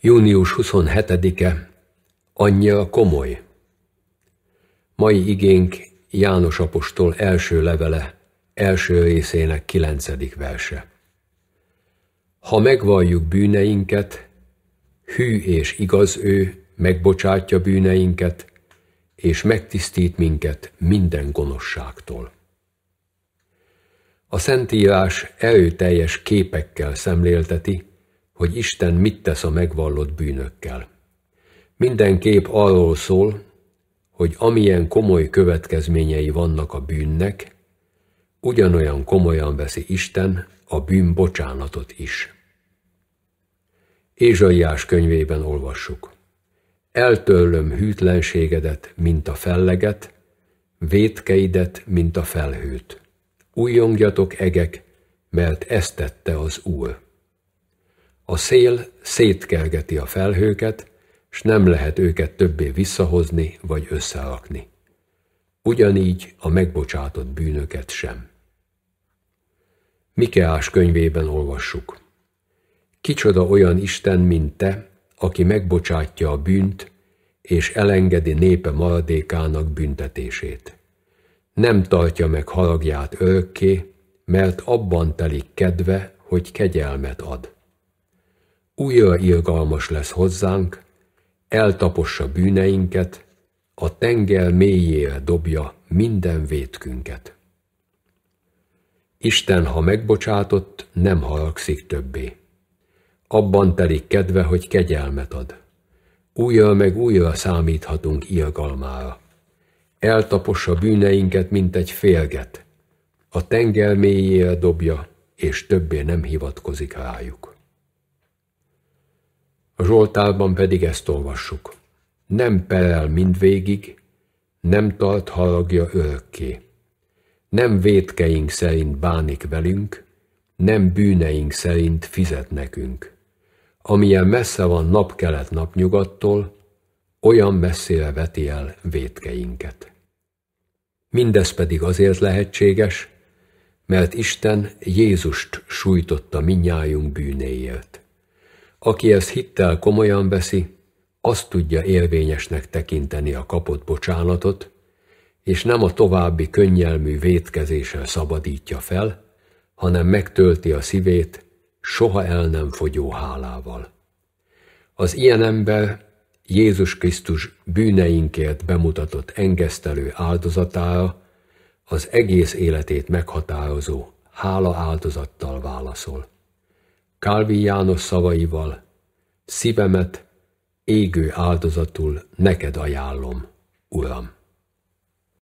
Június 27-e, anyja komoly. Mai igénk János Apostol első levele, első részének kilencedik verse. Ha megvalljuk bűneinket, hű és igaz ő megbocsátja bűneinket, és megtisztít minket minden gonoszságtól. A Szentírás erőteljes képekkel szemlélteti, hogy Isten mit tesz a megvallott bűnökkel. Minden kép arról szól, hogy amilyen komoly következményei vannak a bűnnek, ugyanolyan komolyan veszi Isten a bűn bocsánatot is. Ézsaiás könyvében olvassuk. Eltörlöm hűtlenségedet, mint a felleget, vétkeidet, mint a felhőt. Újjongjatok egek, mert ezt tette az Úr. A szél szétkelgeti a felhőket, s nem lehet őket többé visszahozni vagy összeakni. Ugyanígy a megbocsátott bűnöket sem. Mikeás könyvében olvassuk. Kicsoda olyan Isten, mint te, aki megbocsátja a bűnt, és elengedi népe maradékának büntetését. Nem tartja meg haragját örökké, mert abban telik kedve, hogy kegyelmet ad újra irgalmas lesz hozzánk, eltapossa bűneinket, a tenger mélyére dobja minden vétkünket. Isten, ha megbocsátott, nem haragszik többé. Abban telik kedve, hogy kegyelmet ad. Újra meg újra számíthatunk irgalmára. Eltapossa bűneinket, mint egy félget. A tenger mélyére dobja, és többé nem hivatkozik rájuk. A Zsoltálban pedig ezt olvassuk. Nem pelel mindvégig, nem tart halagja örökké. Nem vétkeink szerint bánik velünk, nem bűneink szerint fizet nekünk. Amilyen messze van napkelet napnyugattól, olyan messzire veti el vétkeinket. Mindez pedig azért lehetséges, mert Isten Jézust sújtotta minnyájunk bűnéért. Aki ezt hittel komolyan veszi, azt tudja élvényesnek tekinteni a kapott bocsánatot, és nem a további könnyelmű vétkezéssel szabadítja fel, hanem megtölti a szívét soha el nem fogyó hálával. Az ilyen ember Jézus Krisztus bűneinkért bemutatott engesztelő áldozatára az egész életét meghatározó hála áldozattal válaszol. Kálvi János szavaival, szívemet égő áldozatul neked ajánlom, Uram.